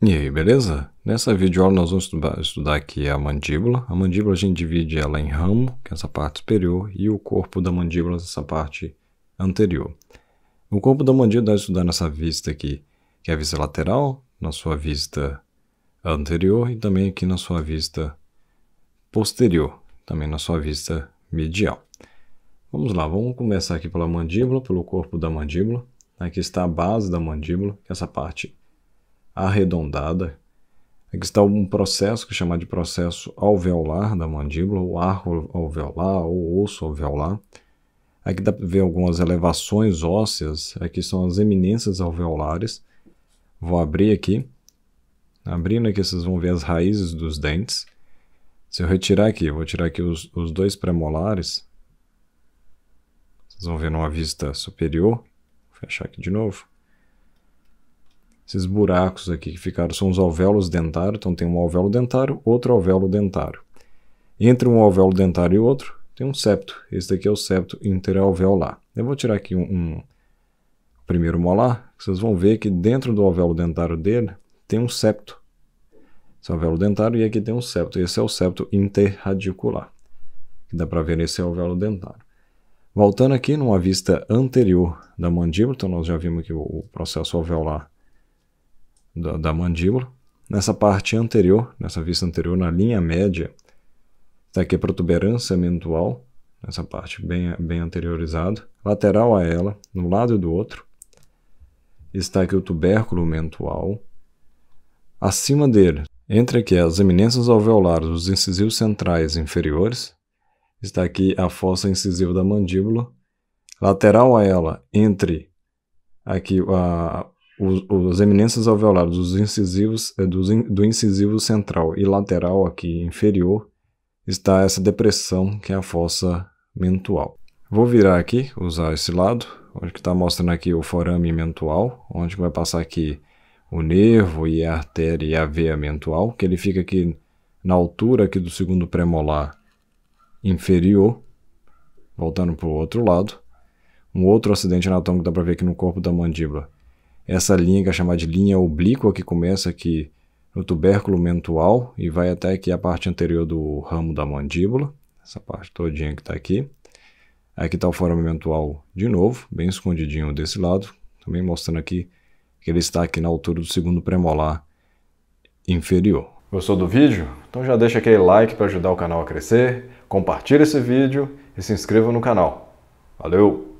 E aí, beleza? Nessa videoaula nós vamos estudar aqui a mandíbula. A mandíbula a gente divide ela em ramo, que é essa parte superior, e o corpo da mandíbula, essa parte anterior. O corpo da mandíbula nós estudar nessa vista aqui, que é a vista lateral, na sua vista anterior e também aqui na sua vista posterior, também na sua vista medial. Vamos lá, vamos começar aqui pela mandíbula, pelo corpo da mandíbula. Aqui está a base da mandíbula, que é essa parte arredondada. Aqui está um processo que é chama de processo alveolar da mandíbula, ou arco alveolar, ou osso alveolar. Aqui dá para ver algumas elevações ósseas, aqui são as eminências alveolares. Vou abrir aqui. Abrindo aqui, vocês vão ver as raízes dos dentes. Se eu retirar aqui, vou tirar aqui os, os dois premolares. Vocês vão ver numa vista superior. Vou fechar aqui de novo. Esses buracos aqui que ficaram são os alvéolos dentários, então tem um alvéolo dentário, outro alvéolo dentário. Entre um alvéolo dentário e outro, tem um septo. Esse daqui é o septo interalveolar. Eu vou tirar aqui um, um primeiro molar, vocês vão ver que dentro do alvéolo dentário dele tem um septo. Esse é o alvéolo dentário e aqui tem um septo. Esse é o septo interradicular, que dá para ver nesse alvéolo dentário. Voltando aqui numa vista anterior da mandíbula, então nós já vimos que o processo alveolar da, da mandíbula. Nessa parte anterior, nessa vista anterior, na linha média, está aqui a protuberância mental, nessa parte bem, bem anteriorizada. Lateral a ela, no lado do outro, está aqui o tubérculo mental. Acima dele, entre aqui as eminências alveolares, os incisivos centrais inferiores, está aqui a fossa incisiva da mandíbula. Lateral a ela, entre aqui a, os, os eminências alveolares eh, dos incisivos, dos, do incisivo central e lateral aqui inferior está essa depressão que é a fossa mental. Vou virar aqui, usar esse lado, onde está mostrando aqui o forame mental, onde vai passar aqui o nervo e a artéria e a veia mental, que ele fica aqui na altura aqui do segundo premolar inferior, voltando para o outro lado. Um outro acidente anatômico dá para ver aqui no corpo da mandíbula essa linha que é chamada de linha oblíqua, que começa aqui no tubérculo mental e vai até aqui a parte anterior do ramo da mandíbula, essa parte todinha que está aqui. Aqui está o forame mental de novo, bem escondidinho desse lado, também mostrando aqui que ele está aqui na altura do segundo premolar inferior. Gostou do vídeo? Então já deixa aquele like para ajudar o canal a crescer, compartilha esse vídeo e se inscreva no canal. Valeu!